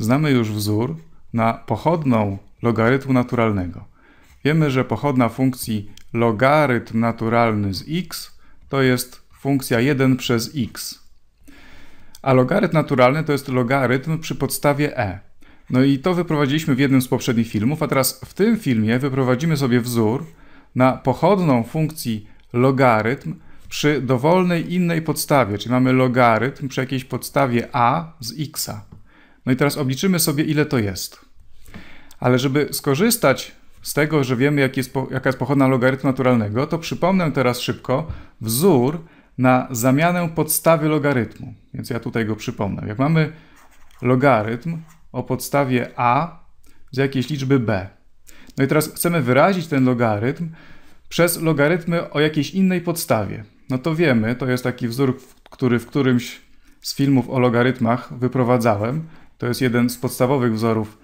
Znamy już wzór na pochodną logarytmu naturalnego. Wiemy, że pochodna funkcji logarytm naturalny z x to jest funkcja 1 przez x. A logarytm naturalny to jest logarytm przy podstawie e. No i to wyprowadziliśmy w jednym z poprzednich filmów, a teraz w tym filmie wyprowadzimy sobie wzór na pochodną funkcji logarytm przy dowolnej innej podstawie, czyli mamy logarytm przy jakiejś podstawie a z x'a. No i teraz obliczymy sobie, ile to jest. Ale żeby skorzystać z tego, że wiemy, jak jest, jaka jest pochodna logarytmu naturalnego, to przypomnę teraz szybko wzór na zamianę podstawy logarytmu. Więc ja tutaj go przypomnę. Jak mamy logarytm o podstawie a z jakiejś liczby b. No i teraz chcemy wyrazić ten logarytm przez logarytmy o jakiejś innej podstawie. No to wiemy, to jest taki wzór, który w którymś z filmów o logarytmach wyprowadzałem, to jest jeden z podstawowych wzorów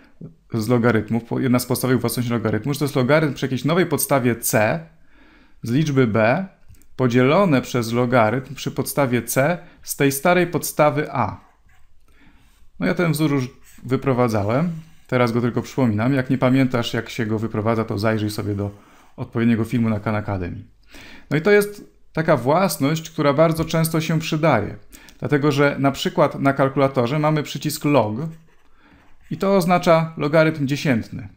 z logarytmów, jedna z podstawowych własności logarytmu, że to jest logarytm przy jakiejś nowej podstawie c z liczby b podzielone przez logarytm przy podstawie c z tej starej podstawy a. No ja ten wzór już wyprowadzałem, teraz go tylko przypominam. Jak nie pamiętasz, jak się go wyprowadza, to zajrzyj sobie do odpowiedniego filmu na Khan Academy. No i to jest Taka własność, która bardzo często się przydaje, dlatego że na przykład na kalkulatorze mamy przycisk log i to oznacza logarytm dziesiętny.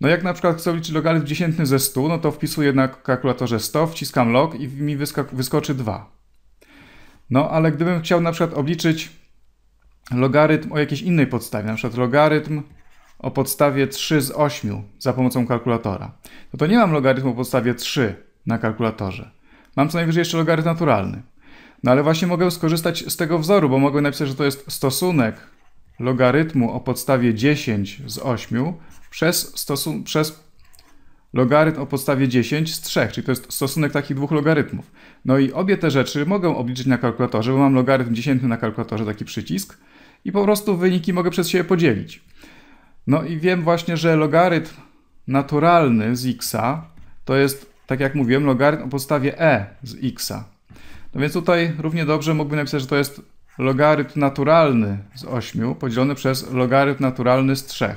No jak na przykład chcę liczyć logarytm dziesiętny ze 100, no to wpisuję na kalkulatorze 100, wciskam log i mi wyskoczy 2. No ale gdybym chciał na przykład obliczyć logarytm o jakiejś innej podstawie, na przykład logarytm o podstawie 3 z 8 za pomocą kalkulatora, no to nie mam logarytmu o podstawie 3 na kalkulatorze. Mam co najwyżej jeszcze logarytm naturalny. No ale właśnie mogę skorzystać z tego wzoru, bo mogę napisać, że to jest stosunek logarytmu o podstawie 10 z 8 przez, stosun przez logarytm o podstawie 10 z 3, czyli to jest stosunek takich dwóch logarytmów. No i obie te rzeczy mogę obliczyć na kalkulatorze, bo mam logarytm dziesiętny na kalkulatorze, taki przycisk, i po prostu wyniki mogę przez siebie podzielić. No i wiem właśnie, że logarytm naturalny z x, to jest tak jak mówiłem, logarytm o podstawie e z x. No więc tutaj równie dobrze mógłbym napisać, że to jest logarytm naturalny z 8 podzielony przez logarytm naturalny z 3.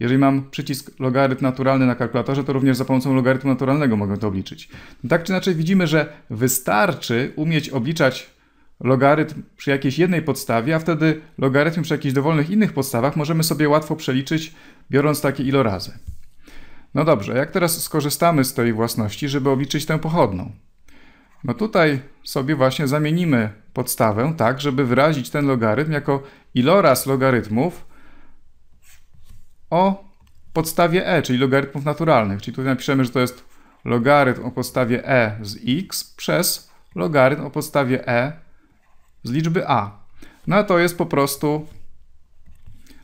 Jeżeli mam przycisk logarytm naturalny na kalkulatorze, to również za pomocą logarytmu naturalnego mogę to obliczyć. No tak czy inaczej widzimy, że wystarczy umieć obliczać logarytm przy jakiejś jednej podstawie, a wtedy logarytm przy jakichś dowolnych innych podstawach możemy sobie łatwo przeliczyć, biorąc takie ilorazy. No dobrze, jak teraz skorzystamy z tej własności, żeby obliczyć tę pochodną? No tutaj sobie właśnie zamienimy podstawę tak, żeby wyrazić ten logarytm jako iloraz logarytmów o podstawie e, czyli logarytmów naturalnych. Czyli tutaj napiszemy, że to jest logarytm o podstawie e z x przez logarytm o podstawie e z liczby a. No a to jest po prostu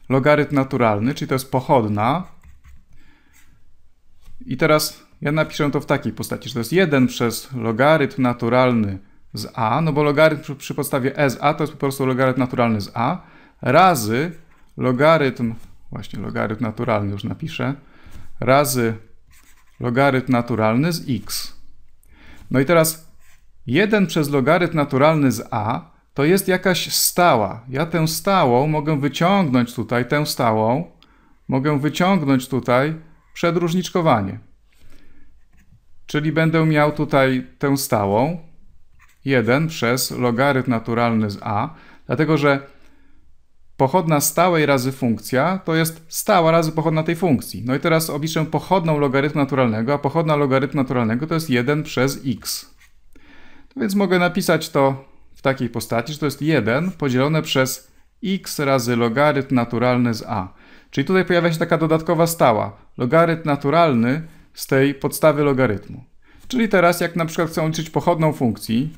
logarytm naturalny, czyli to jest pochodna i teraz ja napiszę to w takiej postaci, że to jest 1 przez logarytm naturalny z a, no bo logarytm przy, przy podstawie e z a to jest po prostu logarytm naturalny z a, razy logarytm, właśnie logarytm naturalny już napiszę, razy logarytm naturalny z x. No i teraz 1 przez logarytm naturalny z a to jest jakaś stała. Ja tę stałą mogę wyciągnąć tutaj, tę stałą mogę wyciągnąć tutaj przedróżniczkowanie. Czyli będę miał tutaj tę stałą 1 przez logarytm naturalny z a, dlatego że pochodna stałej razy funkcja to jest stała razy pochodna tej funkcji. No i teraz obliczę pochodną logarytmu naturalnego, a pochodna logarytmu naturalnego to jest 1 przez x. To więc mogę napisać to w takiej postaci, że to jest 1 podzielone przez x razy logarytm naturalny z a. Czyli tutaj pojawia się taka dodatkowa stała, logarytm naturalny z tej podstawy logarytmu. Czyli teraz jak na przykład chcę liczyć pochodną funkcji,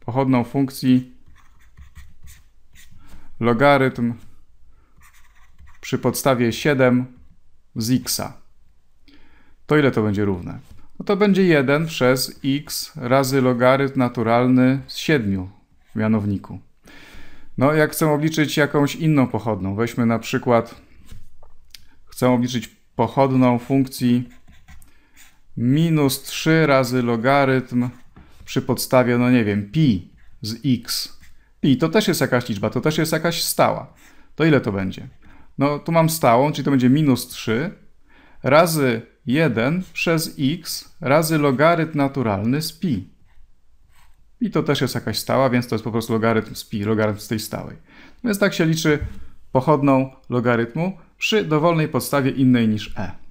pochodną funkcji logarytm przy podstawie 7 z x'a. To ile to będzie równe? No to będzie 1 przez x razy logarytm naturalny z 7 w mianowniku. No jak chcę obliczyć jakąś inną pochodną, weźmy na przykład chcę obliczyć pochodną funkcji minus 3 razy logarytm przy podstawie, no nie wiem, pi z x. Pi to też jest jakaś liczba, to też jest jakaś stała. To ile to będzie? No tu mam stałą, czyli to będzie minus 3 razy 1 przez x razy logarytm naturalny z pi. Pi to też jest jakaś stała, więc to jest po prostu logarytm z pi, logarytm z tej stałej. Więc tak się liczy pochodną logarytmu przy dowolnej podstawie innej niż E.